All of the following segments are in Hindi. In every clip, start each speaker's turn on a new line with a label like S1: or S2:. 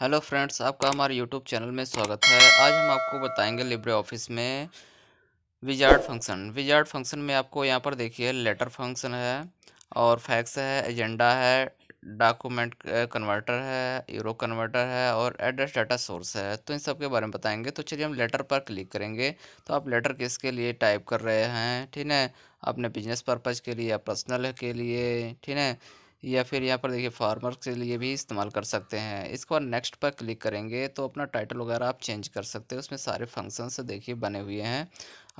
S1: हेलो फ्रेंड्स आपका हमारे यूट्यूब चैनल में स्वागत है आज हम आपको बताएंगे लिब्रे ऑफिस में विजार्ड फंक्शन विजार्ड फंक्शन में आपको यहाँ पर देखिए लेटर फंक्शन है और फैक्स है एजेंडा है डॉक्यूमेंट कन्वर्टर है यूरो कन्वर्टर है और एड्रेस डाटा सोर्स है तो इन सब के बारे में बताएंगे तो चलिए हम लेटर पर क्लिक करेंगे तो आप लेटर किसके लिए टाइप कर रहे हैं ठीक है अपने बिजनेस पर्पज़ के लिए या पर्सनल के लिए ठीक है या फिर यहाँ पर देखिए फार्मर के लिए भी इस्तेमाल कर सकते हैं इसके बाद नेक्स्ट पर क्लिक करेंगे तो अपना टाइटल वगैरह आप चेंज कर सकते हैं उसमें सारे फंक्शंस देखिए बने हुए हैं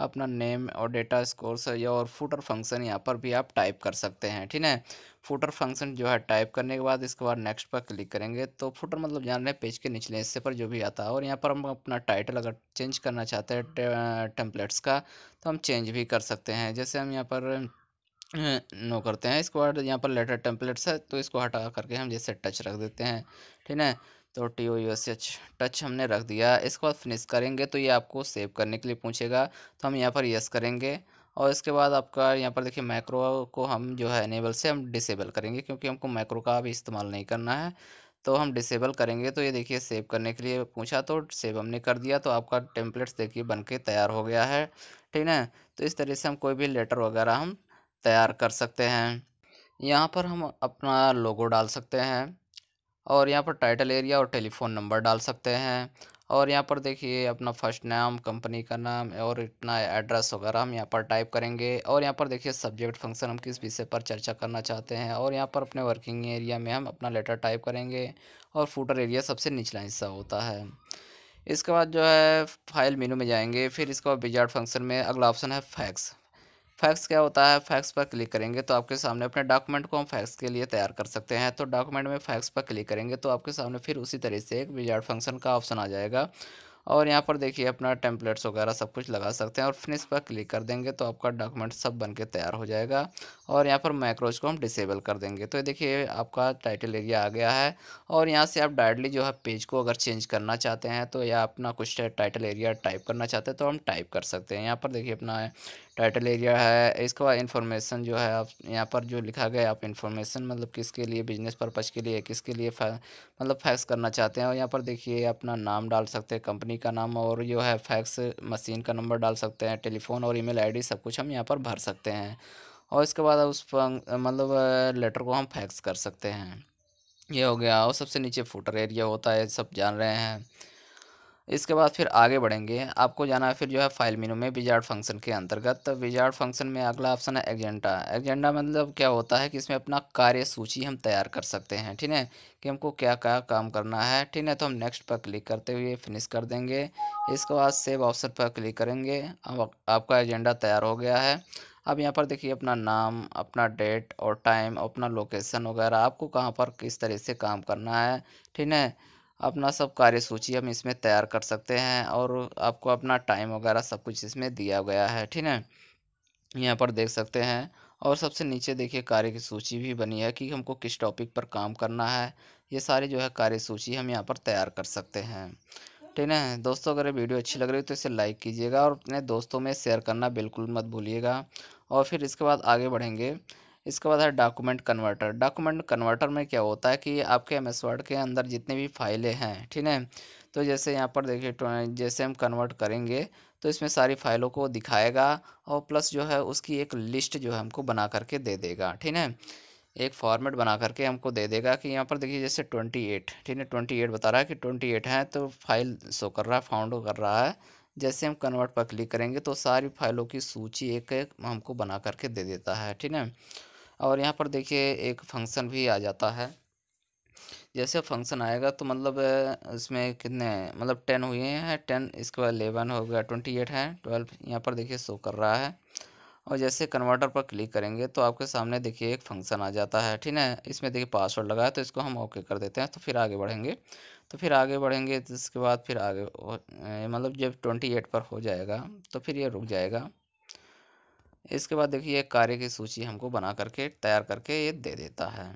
S1: अपना नेम और डेटा स्कोर्स या और फूटर फंक्शन यहाँ पर भी आप टाइप कर सकते हैं ठीक है फूटर फंक्शन जो है टाइप करने के बाद इसके बाद नेक्स्ट पर क्लिक करेंगे तो फूटर मतलब जान रहे पेज के निचले हिस्से पर जो भी आता है और यहाँ पर हम अपना टाइटल अगर चेंज करना चाहते हैं टेम्पलेट्स का तो हम चेंज भी कर सकते हैं जैसे हम यहाँ पर नो करते हैं इसको यहाँ पर लेटर टेम्पलेट्स है तो इसको हटा करके हम जैसे टच रख देते हैं ठीक है तो T O U S H touch हमने रख दिया इसके बाद फिनिश करेंगे तो ये आपको सेव करने के लिए पूछेगा तो हम यहाँ पर यस करेंगे और इसके बाद आपका यहाँ पर देखिए माइक्रो को हम जो है इनेबल से हम डिसेबल करेंगे क्योंकि हमको माइक्रो का अभी इस्तेमाल नहीं करना है तो हम डिसेबल करेंगे तो ये देखिए सेव करने के लिए पूछा तो सेव हमने कर दिया तो आपका टेम्पलेट्स देखिए बन के तैयार हो गया है ठीक है तो इस तरह से हम कोई भी लेटर वगैरह हम तैयार कर सकते हैं यहाँ पर हम अपना लोगो डाल सकते हैं और यहाँ पर टाइटल एरिया और टेलीफोन नंबर डाल सकते हैं और यहाँ पर देखिए अपना फर्स्ट नाम कंपनी का नाम और इतना एड्रेस वगैरह हम यहाँ पर टाइप करेंगे और यहाँ पर देखिए सब्जेक्ट फंक्शन हम किस विषय पर चर्चा करना चाहते हैं और यहाँ पर अपने वर्किंग एरिया में हम अपना लेटर टाइप करेंगे और फूटर एरिया सबसे निचला हिस्सा होता है इसके बाद जो है फाइल मेनू में जाएंगे फिर इसके बाद बिजार्ड फंक्शन में अगला ऑप्शन है फैक्स फैक्स क्या होता है फैक्स पर क्लिक करेंगे तो आपके सामने अपने डॉक्यूमेंट को हम फैक्स के लिए तैयार कर सकते हैं तो डॉक्यूमेंट में फैक्स पर क्लिक करेंगे तो आपके सामने फिर उसी तरह से एक विजार्ड फंक्शन का ऑप्शन आ जाएगा और यहाँ पर देखिए अपना टेम्पलेट्स वगैरह सब कुछ लगा सकते हैं और फिनिश पर क्लिक कर देंगे तो आपका डॉक्यूमेंट सब बन के तैयार हो जाएगा और यहाँ पर मैक्रोज को हम डिसेबल कर देंगे तो देखिए आपका टाइटल एरिया आ गया है और यहाँ से आप डायरेक्टली जो है पेज को अगर चेंज करना चाहते हैं तो या अपना कुछ टाइटल एरिया टाइप करना चाहते हैं तो हम टाइप कर सकते हैं यहाँ पर देखिए अपना टाइटल एरिया है इसके बाद इन्फॉर्मेशन जो है आप यहाँ पर जो लिखा गया आप इन्फॉर्मेशन मतलब किसके लिए बिजनेस पर्पज़ के लिए किसके लिए फै, मतलब फैक्स करना चाहते हैं और यहाँ पर देखिए अपना नाम डाल सकते हैं कंपनी का नाम और जो है फैक्स मशीन का नंबर डाल सकते हैं टेलीफोन और ईमेल आईडी सब कुछ हम यहाँ पर भर सकते हैं और इसके बाद उस मतलब लेटर को हम फैक्स कर सकते हैं ये हो गया और सबसे नीचे फुटर एरिया होता है सब जान रहे हैं इसके बाद फिर आगे बढ़ेंगे आपको जाना है फिर जो है फाइल मीनू में विजार्ड फंक्शन के अंतर्गत तो विजार्ड फंक्शन में अगला ऑप्शन है एजेंडा एजेंडा मतलब क्या होता है कि इसमें अपना कार्य सूची हम तैयार कर सकते हैं ठीक है कि हमको क्या क्या काम करना है ठीक है तो हम नेक्स्ट पर क्लिक करते हुए फिनिश कर देंगे इसके बाद सेव ऑप्शन पर क्लिक करेंगे अब आपका एजेंडा तैयार हो गया है अब यहाँ पर देखिए अपना नाम अपना डेट और टाइम अपना लोकेशन वगैरह आपको कहाँ पर किस तरह से काम करना है ठीक है अपना सब कार्य सूची हम इसमें तैयार कर सकते हैं और आपको अपना टाइम वगैरह सब कुछ इसमें दिया गया है ठीक है यहाँ पर देख सकते हैं और सबसे नीचे देखिए कार्य की सूची भी बनी है कि हमको किस टॉपिक पर काम करना है ये सारी जो है कार्य सूची हम यहाँ पर तैयार कर सकते हैं ठीक है दोस्तों अगर वीडियो अच्छी लग रही है तो इसे लाइक कीजिएगा और अपने दोस्तों में शेयर करना बिल्कुल मत भूलिएगा और फिर इसके बाद आगे बढ़ेंगे इसके बाद है डॉक्यूमेंट कन्वर्टर डॉक्यूमेंट कन्वर्टर में क्या होता है कि आपके एम एस वर्ड के अंदर जितने भी फाइलें हैं ठीक है तो जैसे यहाँ पर देखिए तो जैसे हम कन्वर्ट करेंगे तो इसमें सारी फाइलों को दिखाएगा और प्लस जो है उसकी एक लिस्ट जो है हमको बना करके दे देगा ठीक है एक फॉर्मेट बना करके हमको दे देगा कि यहाँ पर देखिए जैसे ट्वेंटी एट ठीक है ट्वेंटी एट बता रहा है कि ट्वेंटी एट है तो फाइल शो कर रहा है फाउंड कर रहा है जैसे हम कन्वर्ट पर क्लिक करेंगे तो सारी फाइलों की सूची एक एक हमको बना करके दे देता है ठीक है और यहाँ पर देखिए एक फंक्शन भी आ जाता है जैसे फंक्शन आएगा तो मतलब इसमें कितने मतलब टेन हुए हैं टेन इसके बाद एलेवन हो गया ट्वेंटी एट है ट्वेल्व यहाँ पर देखिए शो कर रहा है और जैसे कन्वर्टर पर क्लिक करेंगे तो आपके सामने देखिए एक फंक्शन आ जाता है ठीक है इसमें देखिए पासवर्ड लगाया तो इसको हम ओके कर देते हैं तो फिर आगे बढ़ेंगे तो फिर आगे बढ़ेंगे तो इसके बाद फिर आगे मतलब जब ट्वेंटी एट पर हो जाएगा तो फिर ये रुक जाएगा इसके बाद देखिए कार्य की सूची हमको बना करके तैयार करके ये दे देता है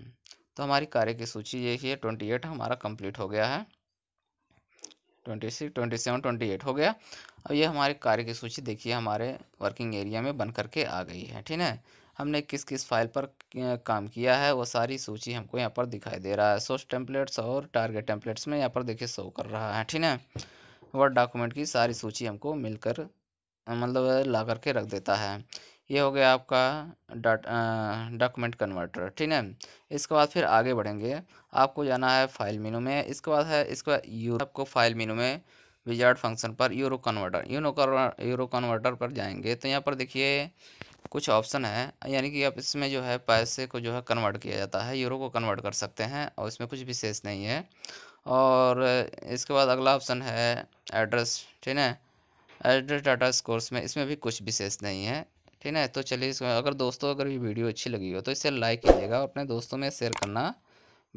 S1: तो हमारी कार्य की सूची देखिए ट्वेंटी एट हमारा कम्प्लीट हो गया है twenty six twenty seven twenty eight हो गया अब ये हमारे कार्य की सूची देखिए हमारे वर्किंग एरिया में बन करके आ गई है ठीक है हमने किस किस फाइल पर काम किया है वो सारी सूची हमको यहाँ पर दिखाई दे रहा है सोच टेम्पलेट्स और टारगेट टेम्पलेट्स में यहाँ पर देखिए शो कर रहा है ठीक है वर्ड डॉक्यूमेंट की सारी सूची हमको मिलकर मतलब ला करके रख देता है ये हो गया आपका डॉक्यूमेंट कन्वर्टर ठीक है इसके बाद फिर आगे बढ़ेंगे आपको जाना है फाइल मीनू में इसके बाद है इसके बाद यूरो आपको फाइल मीनू में विजार्ड फंक्शन पर यूरो कन्वर्टर यूनो यूरो कन्वर्टर पर जाएंगे तो यहाँ पर देखिए कुछ ऑप्शन है यानी कि आप इसमें जो है पैसे को जो है कन्वर्ट किया जाता है यूरो को कन्वर्ट कर सकते हैं और इसमें कुछ विशेष नहीं है और इसके बाद अगला ऑप्शन है एड्रेस ठीक है एड्रेस डाटा कोर्स में इसमें भी कुछ विशेष नहीं है ठीक है तो चलिए इसमें अगर दोस्तों अगर ये वीडियो अच्छी लगी हो तो इसे लाइक कीजिएगा और अपने दोस्तों में शेयर करना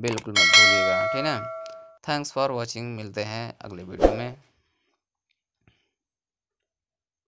S1: बिल्कुल मत भूलिएगा ठीक है थैंक्स फॉर वॉचिंग मिलते हैं अगले वीडियो में